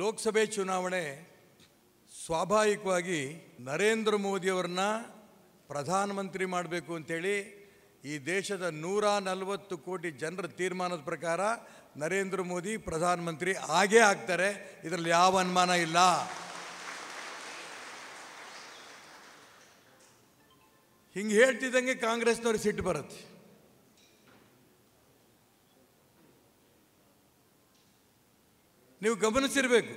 ಲೋಕಸಭೆ ಚುನಾವಣೆ ಸ್ವಾಭಾವಿಕವಾಗಿ ನರೇಂದ್ರ ಮೋದಿಯವ್ರನ್ನ ಪ್ರಧಾನಮಂತ್ರಿ ಮಾಡಬೇಕು ಅಂಥೇಳಿ ಈ ದೇಶದ ನೂರ ನಲವತ್ತು ಕೋಟಿ ಜನರ ತೀರ್ಮಾನದ ಪ್ರಕಾರ ನರೇಂದ್ರ ಮೋದಿ ಪ್ರಧಾನಮಂತ್ರಿ ಆಗೇ ಆಗ್ತಾರೆ ಇದರಲ್ಲಿ ಯಾವ ಅನುಮಾನ ಇಲ್ಲ ಹಿಂಗೆ ಹೇಳ್ತಿದ್ದಂಗೆ ಕಾಂಗ್ರೆಸ್ನವ್ರಿಗೆ ಸಿಟ್ಟು ಬರುತ್ತೆ ನೀವು ಗಮನಿಸಿರಬೇಕು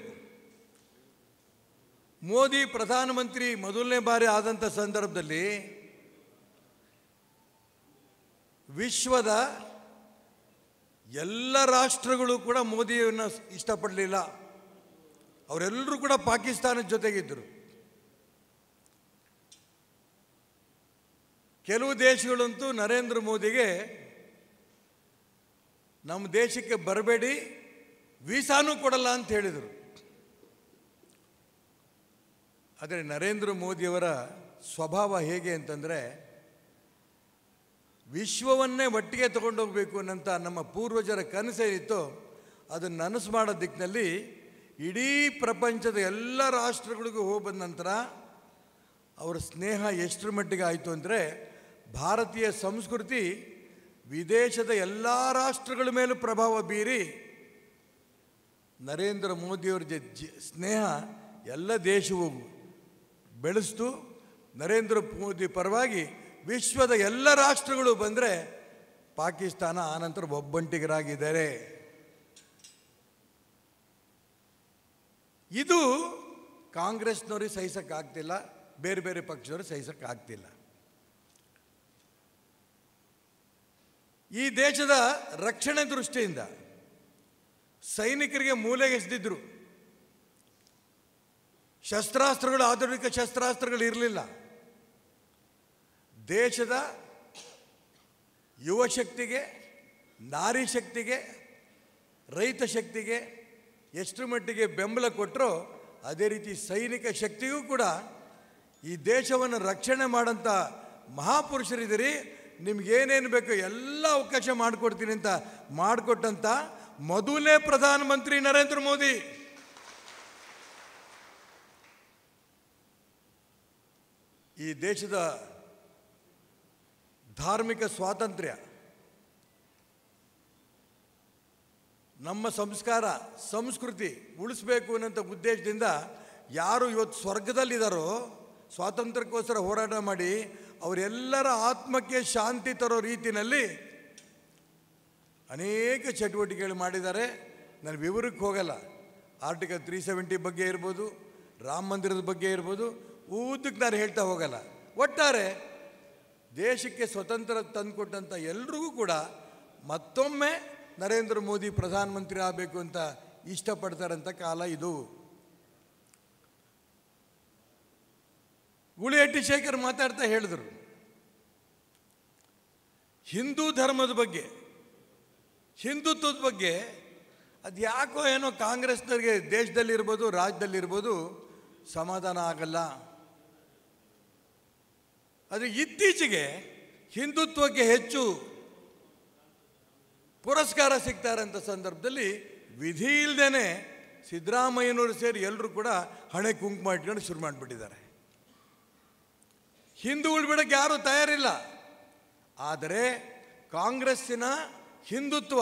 ಮೋದಿ ಪ್ರಧಾನಮಂತ್ರಿ ಮೊದಲನೇ ಬಾರಿ ಆದಂಥ ಸಂದರ್ಭದಲ್ಲಿ ವಿಶ್ವದ ಎಲ್ಲ ರಾಷ್ಟ್ರಗಳು ಕೂಡ ಮೋದಿಯನ್ನು ಇಷ್ಟಪಡಲಿಲ್ಲ ಅವರೆಲ್ಲರೂ ಕೂಡ ಪಾಕಿಸ್ತಾನದ ಜೊತೆಗಿದ್ದರು ಕೆಲವು ದೇಶಗಳಂತೂ ನರೇಂದ್ರ ಮೋದಿಗೆ ನಮ್ಮ ದೇಶಕ್ಕೆ ಬರಬೇಡಿ ವೀಸಾನೂ ಕೊಡಲ್ಲ ಅಂತ ಹೇಳಿದರು ಆದರೆ ನರೇಂದ್ರ ಮೋದಿಯವರ ಸ್ವಭಾವ ಹೇಗೆ ಅಂತಂದರೆ ವಿಶ್ವವನ್ನೇ ಒಟ್ಟಿಗೆ ಹೋಗಬೇಕು ಅನ್ನಂಥ ನಮ್ಮ ಪೂರ್ವಜರ ಕನಸೇನಿತ್ತು ಅದನ್ನು ನನಸು ಮಾಡೋ ದಿಕ್ಕಿನಲ್ಲಿ ಇಡೀ ಪ್ರಪಂಚದ ಎಲ್ಲ ರಾಷ್ಟ್ರಗಳಿಗೂ ಹೋಗಿ ಬಂದ ನಂತರ ಅವರ ಸ್ನೇಹ ಎಷ್ಟರ ಮಟ್ಟಿಗೆ ಆಯಿತು ಅಂದರೆ ಭಾರತೀಯ ಸಂಸ್ಕೃತಿ ವಿದೇಶದ ಎಲ್ಲ ರಾಷ್ಟ್ರಗಳ ಮೇಲೂ ಪ್ರಭಾವ ಬೀರಿ ನರೇಂದ್ರ ಮೋದಿಯವ್ರ ಜ ಸ್ನೇಹ ಎಲ್ಲ ದೇಶವೂ ಬೆಳೆಸ್ತು ನರೇಂದ್ರ ಮೋದಿ ಪರವಾಗಿ ವಿಶ್ವದ ಎಲ್ಲ ರಾಷ್ಟ್ರಗಳು ಬಂದರೆ ಪಾಕಿಸ್ತಾನ ಆನಂತರ ಒಬ್ಬಂಟಿಗರಾಗಿದ್ದಾರೆ ಇದು ಕಾಂಗ್ರೆಸ್ನವ್ರಿಗೆ ಸಹಿಸೋಕ್ಕಾಗ್ತಿಲ್ಲ ಬೇರೆ ಬೇರೆ ಪಕ್ಷದವ್ರಿಗೆ ಸಹಿಸೋಕ್ಕಾಗ್ತಿಲ್ಲ ಈ ದೇಶದ ರಕ್ಷಣೆ ದೃಷ್ಟಿಯಿಂದ ಸೈನಿಕರಿಗೆ ಮೂಲೆ ಎಸೆದಿದ್ರು ಶಸ್ತ್ರಾಸ್ತ್ರಗಳು ಆಧುನಿಕ ಶಸ್ತ್ರಾಸ್ತ್ರಗಳು ಇರಲಿಲ್ಲ ದೇಶದ ಯುವ ಶಕ್ತಿಗೆ ನಾರಿ ಶಕ್ತಿಗೆ ರೈತ ಶಕ್ತಿಗೆ ಎಷ್ಟು ಮಟ್ಟಿಗೆ ಬೆಂಬಲ ಕೊಟ್ಟರೋ ಅದೇ ರೀತಿ ಸೈನಿಕ ಶಕ್ತಿಗೂ ಕೂಡ ಈ ದೇಶವನ್ನು ರಕ್ಷಣೆ ಮಾಡಂಥ ಮಹಾಪುರುಷರಿದ್ದೀರಿ ನಿಮಗೇನೇನು ಬೇಕು ಎಲ್ಲ ಅವಕಾಶ ಮಾಡಿಕೊಡ್ತೀನಿ ಅಂತ ಮಾಡಿಕೊಟ್ಟಂಥ ಮೊದಲನೇ ಪ್ರಧಾನಮಂತ್ರಿ ನರೇಂದ್ರ ಮೋದಿ ಈ ದೇಶದ ಧಾರ್ಮಿಕ ಸ್ವಾತಂತ್ರ್ಯ ನಮ್ಮ ಸಂಸ್ಕಾರ ಸಂಸ್ಕೃತಿ ಉಳಿಸ್ಬೇಕು ಅನ್ನೋಂಥ ಉದ್ದೇಶದಿಂದ ಯಾರು ಇವತ್ತು ಸ್ವರ್ಗದಲ್ಲಿದ್ದಾರೋ ಸ್ವಾತಂತ್ರ್ಯಕ್ಕೋಸ್ಕರ ಹೋರಾಟ ಮಾಡಿ ಅವರೆಲ್ಲರ ಆತ್ಮಕ್ಕೆ ಶಾಂತಿ ತರೋ ರೀತಿಯಲ್ಲಿ ಅನೇಕ ಚಟುವಟಿಕೆಗಳು ಮಾಡಿದ್ದಾರೆ ನಾನು ವಿವರಕ್ಕೆ ಹೋಗಲ್ಲ ಆರ್ಟಿಕಲ್ ತ್ರೀ ಸೆವೆಂಟಿ ಬಗ್ಗೆ ಇರ್ಬೋದು ರಾಮ ಮಂದಿರದ ಬಗ್ಗೆ ಇರ್ಬೋದು ಊದಕ್ಕೆ ನಾನು ಹೇಳ್ತಾ ಹೋಗಲ್ಲ ಒಟ್ಟಾರೆ ದೇಶಕ್ಕೆ ಸ್ವತಂತ್ರ ತಂದುಕೊಟ್ಟಂಥ ಎಲ್ರಿಗೂ ಕೂಡ ಮತ್ತೊಮ್ಮೆ ನರೇಂದ್ರ ಮೋದಿ ಪ್ರಧಾನಮಂತ್ರಿ ಆಗಬೇಕು ಅಂತ ಇಷ್ಟಪಡ್ತಾರಂಥ ಕಾಲ ಇದು ಗುಳಿಹಟ್ಟಿ ಶೇಖರ್ ಮಾತಾಡ್ತಾ ಹೇಳಿದರು ಹಿಂದೂ ಧರ್ಮದ ಬಗ್ಗೆ ಹಿಂದುತ್ವದ ಬಗ್ಗೆ ಅದು ಯಾಕೋ ಏನೋ ಕಾಂಗ್ರೆಸ್ನವರಿಗೆ ದೇಶದಲ್ಲಿರ್ಬೋದು ರಾಜ್ಯದಲ್ಲಿರ್ಬೋದು ಸಮಾಧಾನ ಆಗಲ್ಲ ಅದು ಇತ್ತೀಚೆಗೆ ಹಿಂದುತ್ವಕ್ಕೆ ಹೆಚ್ಚು ಪುರಸ್ಕಾರ ಅಂತ ಸಂದರ್ಭದಲ್ಲಿ ವಿಧಿ ಇಲ್ಲದೇ ಸಿದ್ದರಾಮಯ್ಯನವರು ಸೇರಿ ಎಲ್ಲರೂ ಕೂಡ ಹಣೆ ಕುಂಕುಮ ಇಟ್ಕೊಂಡು ಶುರು ಮಾಡಿಬಿಟ್ಟಿದ್ದಾರೆ ಹಿಂದೂ ಉಳ್ಬಿಡೋಕ್ಕೆ ಯಾರೂ ತಯಾರಿಲ್ಲ ಆದರೆ ಕಾಂಗ್ರೆಸ್ಸಿನ ಹಿಂದುತ್ವ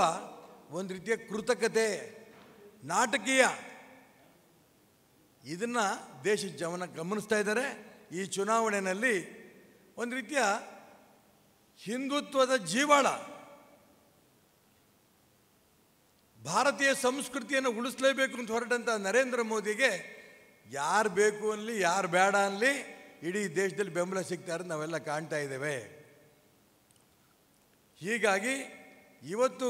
ಒಂದು ರೀತಿಯ ಕೃತಕತೆ ನಾಟಕೀಯ ಇದನ್ನು ದೇಶ ಜವನ ಗಮನಿಸ್ತಾ ಇದ್ದಾರೆ ಈ ಚುನಾವಣೆಯಲ್ಲಿ ಒಂದು ರೀತಿಯ ಹಿಂದುತ್ವದ ಜೀವಾಳ ಭಾರತೀಯ ಸಂಸ್ಕೃತಿಯನ್ನು ಉಳಿಸಲೇಬೇಕು ಅಂತ ಹೊರಟಂಥ ನರೇಂದ್ರ ಮೋದಿಗೆ ಯಾರು ಬೇಕು ಅನ್ಲಿ ಯಾರು ಬೇಡ ಅನ್ಲಿ ಇಡೀ ದೇಶದಲ್ಲಿ ಬೆಂಬಲ ಸಿಗ್ತಾರೆ ನಾವೆಲ್ಲ ಕಾಣ್ತಾ ಇದ್ದೇವೆ ಹೀಗಾಗಿ ಇವತ್ತು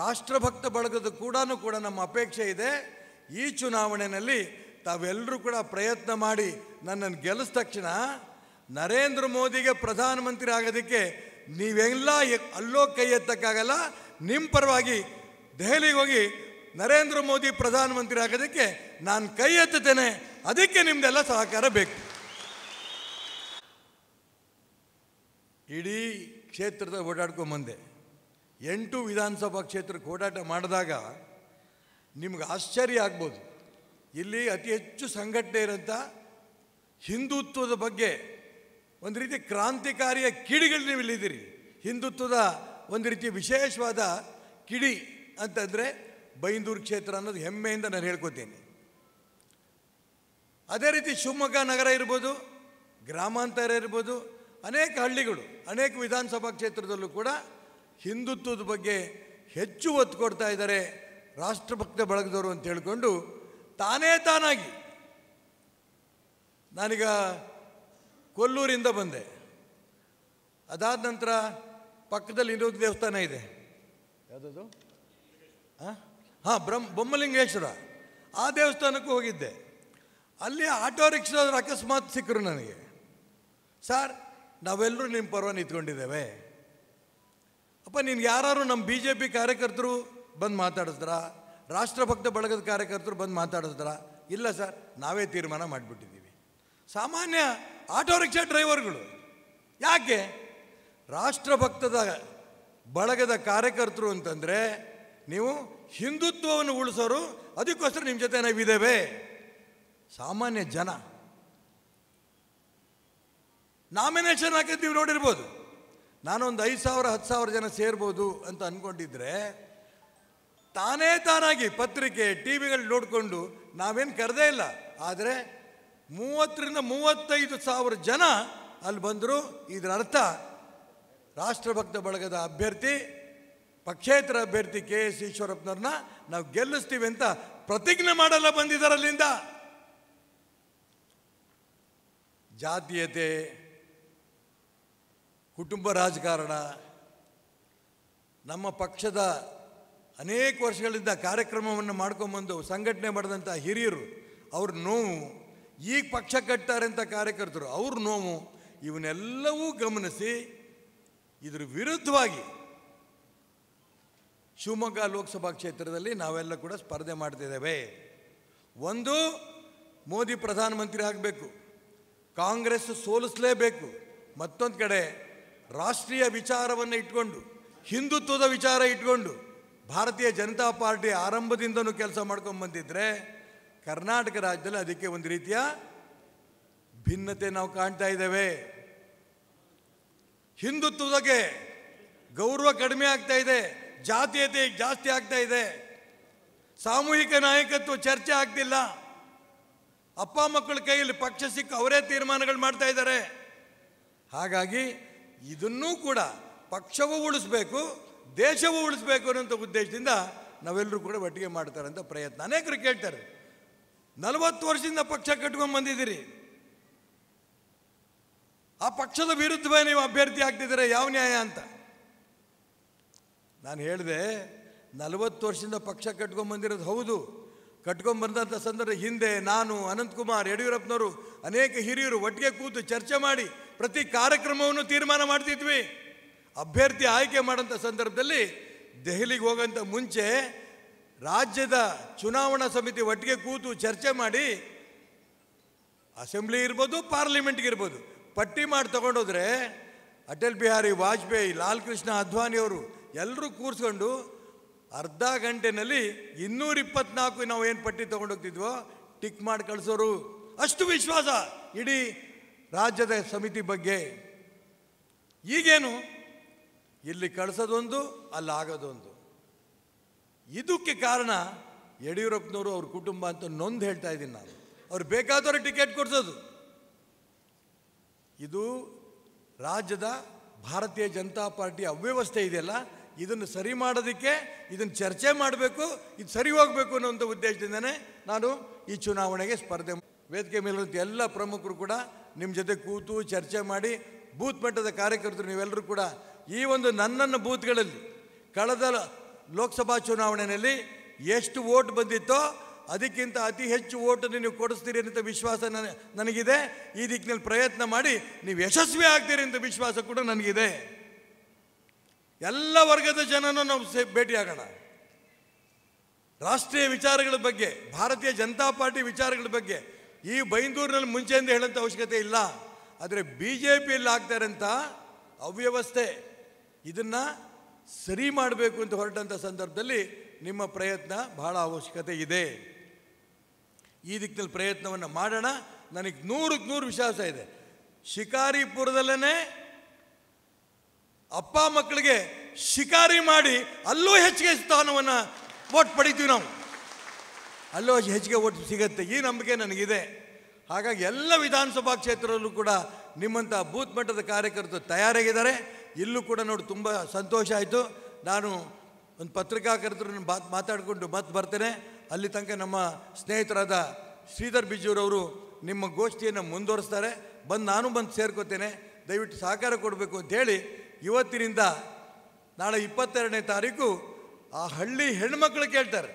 ರಾಷ್ಟ್ರಭಕ್ತ ಬಳಗದ ಕೂಡ ಕೂಡ ನಮ್ಮ ಅಪೇಕ್ಷೆ ಇದೆ ಈ ಚುನಾವಣೆಯಲ್ಲಿ ತಾವೆಲ್ಲರೂ ಕೂಡ ಪ್ರಯತ್ನ ಮಾಡಿ ನನ್ನನ್ನು ಗೆಲ್ಲಿಸ್ ತಕ್ಷಣ ನರೇಂದ್ರ ಮೋದಿಗೆ ಪ್ರಧಾನಮಂತ್ರಿ ಆಗೋದಕ್ಕೆ ನೀವೆಲ್ಲ ಅಲ್ಲೋ ಕೈ ಎತ್ತಕ್ಕಾಗಲ್ಲ ನಿಮ್ಮ ಪರವಾಗಿ ದೆಹಲಿಗೆ ಹೋಗಿ ನರೇಂದ್ರ ಮೋದಿ ಪ್ರಧಾನಮಂತ್ರಿ ಆಗೋದಕ್ಕೆ ನಾನು ಕೈ ಎತ್ತುತ್ತೇನೆ ಅದಕ್ಕೆ ನಿಮ್ದೆಲ್ಲ ಸಹಕಾರ ಬೇಕು ಇಡೀ ಕ್ಷೇತ್ರದ ಓಡಾಡ್ಕೊಂಬಂದೆ ಎಂಟು ವಿಧಾನಸಭಾ ಕ್ಷೇತ್ರಕ್ಕೆ ಓಡಾಟ ಮಾಡಿದಾಗ ನಿಮ್ಗೆ ಆಶ್ಚರ್ಯ ಆಗ್ಬೋದು ಇಲ್ಲಿ ಅತಿ ಹೆಚ್ಚು ಸಂಘಟನೆ ಇರೋಂಥ ಹಿಂದುತ್ವದ ಬಗ್ಗೆ ಒಂದು ರೀತಿ ಕ್ರಾಂತಿಕಾರಿಯ ಕಿಡಿಗಳು ನೀವು ಇಲ್ಲಿದ್ದೀರಿ ಹಿಂದುತ್ವದ ಒಂದು ರೀತಿ ವಿಶೇಷವಾದ ಕಿಡಿ ಅಂತಂದರೆ ಬೈಂದೂರು ಕ್ಷೇತ್ರ ಅನ್ನೋದು ಹೆಮ್ಮೆಯಿಂದ ನಾನು ಹೇಳ್ಕೊತೀನಿ ಅದೇ ರೀತಿ ಶಿವಮೊಗ್ಗ ನಗರ ಇರ್ಬೋದು ಗ್ರಾಮಾಂತರ ಇರ್ಬೋದು ಅನೇಕ ಹಳ್ಳಿಗಳು ಅನೇಕ ವಿಧಾನಸಭಾ ಕ್ಷೇತ್ರದಲ್ಲೂ ಕೂಡ ಹಿಂದುತ್ವದ ಬಗ್ಗೆ ಹೆಚ್ಚು ಒತ್ತು ಕೊಡ್ತಾ ಇದ್ದಾರೆ ರಾಷ್ಟ್ರಭಕ್ತ ಬಳಗದವರು ಅಂತ ಹೇಳಿಕೊಂಡು ತಾನೇ ತಾನಾಗಿ ನಾನೀಗ ಕೊಲ್ಲೂರಿಂದ ಬಂದೆ ಅದಾದ ನಂತರ ಪಕ್ಕದಲ್ಲಿ ಇನ್ನೊಂದು ದೇವಸ್ಥಾನ ಇದೆ ಯಾವುದದು ಹಾಂ ಹಾಂ ಬ್ರಹ್ಮ ಬೊಮ್ಮಲಿಂಗೇಶ್ವರ ಆ ದೇವಸ್ಥಾನಕ್ಕೂ ಹೋಗಿದ್ದೆ ಅಲ್ಲಿ ಆಟೋ ರಿಕ್ಷಾದ್ರ ಅಕಸ್ಮಾತ್ ಸಿಕ್ಕರು ನನಗೆ ಸರ್ ನಾವೆಲ್ಲರೂ ನಿಮ್ಮ ಪರ್ವ ನಿಂತ್ಕೊಂಡಿದ್ದೇವೆ ಅಪ್ಪ ನೀನು ಯಾರು ನಮ್ಮ ಬಿ ಜೆ ಪಿ ಕಾರ್ಯಕರ್ತರು ಬಂದು ಮಾತಾಡಿದ್ರ ರಾಷ್ಟ್ರಭಕ್ತ ಬಳಗದ ಕಾರ್ಯಕರ್ತರು ಬಂದು ಮಾತಾಡಿದ್ರ ಇಲ್ಲ ಸರ್ ನಾವೇ ತೀರ್ಮಾನ ಮಾಡಿಬಿಟ್ಟಿದ್ದೀವಿ ಸಾಮಾನ್ಯ ಆಟೋ ರಿಕ್ಷಾ ಡ್ರೈವರ್ಗಳು ಯಾಕೆ ರಾಷ್ಟ್ರಭಕ್ತದ ಬಳಗದ ಕಾರ್ಯಕರ್ತರು ಅಂತಂದರೆ ನೀವು ಹಿಂದುತ್ವವನ್ನು ಉಳಿಸೋರು ಅದಕ್ಕೋಸ್ಕರ ನಿಮ್ಮ ಜೊತೆ ನಾವಿದ್ದೇವೆ ಸಾಮಾನ್ಯ ಜನ ನಾಮಿನೇಷನ್ ನೀವು ನೋಡಿರ್ಬೋದು ನಾನೊಂದು ಐದು ಸಾವಿರ ಹತ್ತು ಸಾವಿರ ಜನ ಸೇರ್ಬೋದು ಅಂತ ಅಂದ್ಕೊಂಡಿದ್ರೆ ತಾನೇ ತಾನಾಗಿ ಪತ್ರಿಕೆ ಟಿ ವಿಗಳು ನೋಡಿಕೊಂಡು ನಾವೇನು ಕರೆದೇ ಇಲ್ಲ ಆದರೆ ಮೂವತ್ತರಿಂದ ಮೂವತ್ತೈದು ಸಾವಿರ ಜನ ಅಲ್ಲಿ ಬಂದರು ಇದರ ಅರ್ಥ ರಾಷ್ಟ್ರಭಕ್ತ ಬಳಗದ ಅಭ್ಯರ್ಥಿ ಪಕ್ಷೇತರ ಅಭ್ಯರ್ಥಿ ಕೆ ಎಸ್ ಈಶ್ವರಪ್ಪನವ್ರನ್ನ ನಾವು ಗೆಲ್ಲಿಸ್ತೀವಿ ಅಂತ ಪ್ರತಿಜ್ಞೆ ಮಾಡಲ್ಲ ಬಂದಿದ್ದಾರೆ ಅಲ್ಲಿಂದ ಜಾತೀಯತೆ ಕುಟುಂಬ ರಾಜಕಾರಣ ನಮ್ಮ ಪಕ್ಷದ ಅನೇಕ ವರ್ಷಗಳಿಂದ ಕಾರ್ಯಕ್ರಮವನ್ನು ಮಾಡ್ಕೊಂಬಂದು ಸಂಘಟನೆ ಮಾಡಿದಂಥ ಹಿರಿಯರು ಅವ್ರ ನೋವು ಈಗ ಪಕ್ಷ ಕಟ್ತಾರೆ ಅಂತ ಕಾರ್ಯಕರ್ತರು ಅವ್ರ ನೋವು ಇವನ್ನೆಲ್ಲವೂ ಗಮನಿಸಿ ಇದ್ರ ವಿರುದ್ಧವಾಗಿ ಶಿವಮೊಗ್ಗ ಲೋಕಸಭಾ ಕ್ಷೇತ್ರದಲ್ಲಿ ನಾವೆಲ್ಲ ಕೂಡ ಸ್ಪರ್ಧೆ ಮಾಡ್ತಿದ್ದೇವೆ ಒಂದು ಮೋದಿ ಪ್ರಧಾನಮಂತ್ರಿ ಆಗಬೇಕು ಕಾಂಗ್ರೆಸ್ ಸೋಲಿಸಲೇಬೇಕು ಮತ್ತೊಂದು ಕಡೆ ರಾಷ್ಟ್ರೀಯ ವಿಚಾರವನ್ನು ಇಟ್ಕೊಂಡು ಹಿಂದುತ್ವದ ವಿಚಾರ ಇಟ್ಕೊಂಡು ಭಾರತೀಯ ಜನತಾ ಪಾರ್ಟಿ ಆರಂಭದಿಂದನೂ ಕೆಲಸ ಮಾಡ್ಕೊಂಡು ಬಂದಿದ್ರೆ ಕರ್ನಾಟಕ ರಾಜ್ಯದಲ್ಲಿ ಅದಕ್ಕೆ ಒಂದು ರೀತಿಯ ಭಿನ್ನತೆ ನಾವು ಕಾಣ್ತಾ ಇದ್ದೇವೆ ಹಿಂದುತ್ವದಕ್ಕೆ ಗೌರವ ಕಡಿಮೆ ಆಗ್ತಾ ಇದೆ ಜಾತೀಯತೆ ಜಾಸ್ತಿ ಆಗ್ತಾ ಇದೆ ಸಾಮೂಹಿಕ ನಾಯಕತ್ವ ಚರ್ಚೆ ಆಗ್ತಿಲ್ಲ ಅಪ್ಪ ಮಕ್ಕಳ ಕೈಯಲ್ಲಿ ಪಕ್ಷ ಸಿಕ್ಕ ಅವರೇ ತೀರ್ಮಾನಗಳು ಮಾಡ್ತಾ ಇದ್ದಾರೆ ಹಾಗಾಗಿ ಇದನ್ನೂ ಕೂಡ ಪಕ್ಷವೂ ಉಳಿಸ್ಬೇಕು ದೇಶವೂ ಉಳಿಸ್ಬೇಕು ಅನ್ನೋಂಥ ಉದ್ದೇಶದಿಂದ ನಾವೆಲ್ಲರೂ ಕೂಡ ಒಟ್ಟಿಗೆ ಮಾಡ್ತಾರೆ ಅಂತ ಪ್ರಯತ್ನ ಅನೇಕರು ಕೇಳ್ತಾರೆ ನಲವತ್ತು ವರ್ಷದಿಂದ ಪಕ್ಷ ಕಟ್ಕೊಂಡು ಬಂದಿದ್ದೀರಿ ಆ ಪಕ್ಷದ ವಿರುದ್ಧವೇ ನೀವು ಅಭ್ಯರ್ಥಿ ಆಗ್ತಿದ್ದೀರ ಯಾವ ನ್ಯಾಯ ಅಂತ ನಾನು ಹೇಳಿದೆ ನಲವತ್ತು ವರ್ಷದಿಂದ ಪಕ್ಷ ಕಟ್ಕೊಂಡು ಬಂದಿರೋದು ಹೌದು ಕಟ್ಕೊಂಡ್ಬಂದಂಥ ಸಂದರ್ಭ ಹಿಂದೆ ನಾನು ಅನಂತಕುಮಾರ್ ಯಡಿಯೂರಪ್ಪನವರು ಅನೇಕ ಹಿರಿಯರು ಒಟ್ಟಿಗೆ ಕೂತು ಚರ್ಚೆ ಮಾಡಿ ಪ್ರತಿ ಕಾರ್ಯಕ್ರಮವನ್ನು ತೀರ್ಮಾನ ಮಾಡ್ತಿದ್ವಿ ಅಭ್ಯರ್ಥಿ ಆಯ್ಕೆ ಮಾಡೋಂಥ ಸಂದರ್ಭದಲ್ಲಿ ದೆಹಲಿಗೆ ಹೋಗೋಂಥ ಮುಂಚೆ ರಾಜ್ಯದ ಚುನಾವಣಾ ಸಮಿತಿ ಒಟ್ಟಿಗೆ ಕೂತು ಚರ್ಚೆ ಮಾಡಿ ಅಸೆಂಬ್ಲಿ ಇರ್ಬೋದು ಪಾರ್ಲಿಮೆಂಟ್ಗೆ ಇರ್ಬೋದು ಪಟ್ಟಿ ಮಾಡಿ ತಗೊಂಡೋದ್ರೆ ಅಟಲ್ ಬಿಹಾರಿ ವಾಜಪೇಯಿ ಲಾಲ್ ಕೃಷ್ಣ ಅದ್ವಾನಿಯವರು ಎಲ್ಲರೂ ಕೂರಿಸ್ಕೊಂಡು ಅರ್ಧ ಗಂಟೆನಲ್ಲಿ ಇನ್ನೂರ ಇಪ್ಪತ್ನಾಲ್ಕು ನಾವು ಏನು ಪಟ್ಟಿ ತೊಗೊಂಡೋಗ್ತಿದ್ವೋ ಟಿಕ್ ಮಾಡಿ ಕಳಿಸೋರು ಅಷ್ಟು ವಿಶ್ವಾಸ ಇಡೀ ರಾಜ್ಯದ ಸಮಿತಿ ಬಗ್ಗೆ ಈಗೇನು ಇಲ್ಲಿ ಕಳಿಸೋದೊಂದು ಅಲ್ಲಿ ಆಗೋದೊಂದು ಇದಕ್ಕೆ ಕಾರಣ ಯಡಿಯೂರಪ್ಪನವರು ಅವ್ರ ಕುಟುಂಬ ಅಂತ ನೊಂದು ಹೇಳ್ತಾ ಇದ್ದೀನಿ ನಾನು ಅವ್ರು ಬೇಕಾದವ್ರೆ ಟಿಕೆಟ್ ಕೊಡಿಸೋದು ಇದು ರಾಜ್ಯದ ಭಾರತೀಯ ಜನತಾ ಪಾರ್ಟಿ ಅವ್ಯವಸ್ಥೆ ಇದೆಯಲ್ಲ ಇದನ್ನು ಸರಿ ಮಾಡೋದಕ್ಕೆ ಇದನ್ನು ಚರ್ಚೆ ಮಾಡಬೇಕು ಇದು ಸರಿ ಹೋಗಬೇಕು ಅನ್ನೋಂಥ ಉದ್ದೇಶದಿಂದನೇ ನಾನು ಈ ಚುನಾವಣೆಗೆ ಸ್ಪರ್ಧೆ ವೇದಿಕೆ ಮೇಲಿರುವಂಥ ಎಲ್ಲ ಪ್ರಮುಖರು ಕೂಡ ನಿಮ್ಮ ಜೊತೆ ಕೂತು ಚರ್ಚೆ ಮಾಡಿ ಬೂತ್ ಮಟ್ಟದ ಕಾರ್ಯಕರ್ತರು ನೀವೆಲ್ಲರೂ ಕೂಡ ಈ ಒಂದು ನನ್ನನ್ನು ಬೂತ್ಗಳಲ್ಲಿ ಕಳೆದ ಲೋಕಸಭಾ ಚುನಾವಣೆಯಲ್ಲಿ ಎಷ್ಟು ಓಟ್ ಬಂದಿತ್ತೋ ಅದಕ್ಕಿಂತ ಅತಿ ಹೆಚ್ಚು ಓಟನ್ನು ನೀವು ಕೊಡಿಸ್ತೀರಿ ಅಂತ ವಿಶ್ವಾಸ ನನಗಿದೆ ಈ ದಿಕ್ಕಿನಲ್ಲಿ ಪ್ರಯತ್ನ ಮಾಡಿ ನೀವು ಯಶಸ್ವಿ ಆಗ್ತೀರಿ ಅಂತ ವಿಶ್ವಾಸ ಕೂಡ ನನಗಿದೆ ಎಲ್ಲ ವರ್ಗದ ಜನನೂ ನಾವು ಸೇ ಭೇಟಿಯಾಗೋಣ ರಾಷ್ಟ್ರೀಯ ವಿಚಾರಗಳ ಬಗ್ಗೆ ಭಾರತೀಯ ಜನತಾ ಪಾರ್ಟಿ ವಿಚಾರಗಳ ಬಗ್ಗೆ ಈ ಬೈಂದೂರಿನಲ್ಲಿ ಮುಂಚೆಯಿಂದ ಹೇಳೋಂಥ ಅವಶ್ಯಕತೆ ಇಲ್ಲ ಆದರೆ ಬಿ ಜೆ ಪಿಯಲ್ಲಿ ಆಗ್ತಾ ಇರೋಂಥ ಅವ್ಯವಸ್ಥೆ ಇದನ್ನು ಸರಿ ಮಾಡಬೇಕು ಅಂತ ಹೊರಟಂಥ ಸಂದರ್ಭದಲ್ಲಿ ನಿಮ್ಮ ಪ್ರಯತ್ನ ಬಹಳ ಅವಶ್ಯಕತೆ ಇದೆ ಈ ದಿಕ್ಕಿನಲ್ಲಿ ಪ್ರಯತ್ನವನ್ನು ಮಾಡೋಣ ನನಗೆ ನೂರಕ್ಕೆ ನೂರು ವಿಶ್ವಾಸ ಇದೆ ಶಿಕಾರಿಪುರದಲ್ಲೇ ಅಪ್ಪ ಮಕ್ಕಳಿಗೆ ಶಿಕಾರಿ ಮಾಡಿ ಅಲ್ಲೂ ಹೆಚ್ಚಿಗೆ ಸ್ಥಾನವನ್ನು ಓಟ್ ಪಡಿತೀವಿ ನಾವು ಅಲ್ಲೂ ಹೆಚ್ಚಿಗೆ ಓಟ್ ಸಿಗತ್ತೆ ಈ ನಂಬಿಕೆ ನನಗಿದೆ ಹಾಗಾಗಿ ಎಲ್ಲ ವಿಧಾನಸಭಾ ಕ್ಷೇತ್ರದಲ್ಲೂ ಕೂಡ ನಿಮ್ಮಂಥ ಬೂತ್ ಮಟ್ಟದ ಕಾರ್ಯಕರ್ತರು ತಯಾರಾಗಿದ್ದಾರೆ ಇಲ್ಲೂ ಕೂಡ ನೋಡಿ ತುಂಬ ಸಂತೋಷ ಆಯಿತು ನಾನು ಒಂದು ಪತ್ರಿಕಾಕರ್ತರನ್ನು ಮಾತು ಮಾತಾಡಿಕೊಂಡು ಮತ್ತೆ ಬರ್ತೇನೆ ಅಲ್ಲಿ ತನಕ ನಮ್ಮ ಸ್ನೇಹಿತರಾದ ಶ್ರೀಧರ್ ಬಿಜೂರವರು ನಿಮ್ಮ ಗೋಷ್ಠಿಯನ್ನು ಮುಂದುವರಿಸ್ತಾರೆ ಬಂದು ನಾನು ಬಂದು ಸೇರ್ಕೋತೇನೆ ದಯವಿಟ್ಟು ಸಹಕಾರ ಕೊಡಬೇಕು ಅಂತ ಹೇಳಿ ಇವತ್ತಿನಿಂದ ನಾಳೆ ಇಪ್ಪತ್ತೆರಡನೇ ತಾರೀಕು ಆ ಹಳ್ಳಿ ಹೆಣ್ಮಕ್ಳು ಕೇಳ್ತಾರೆ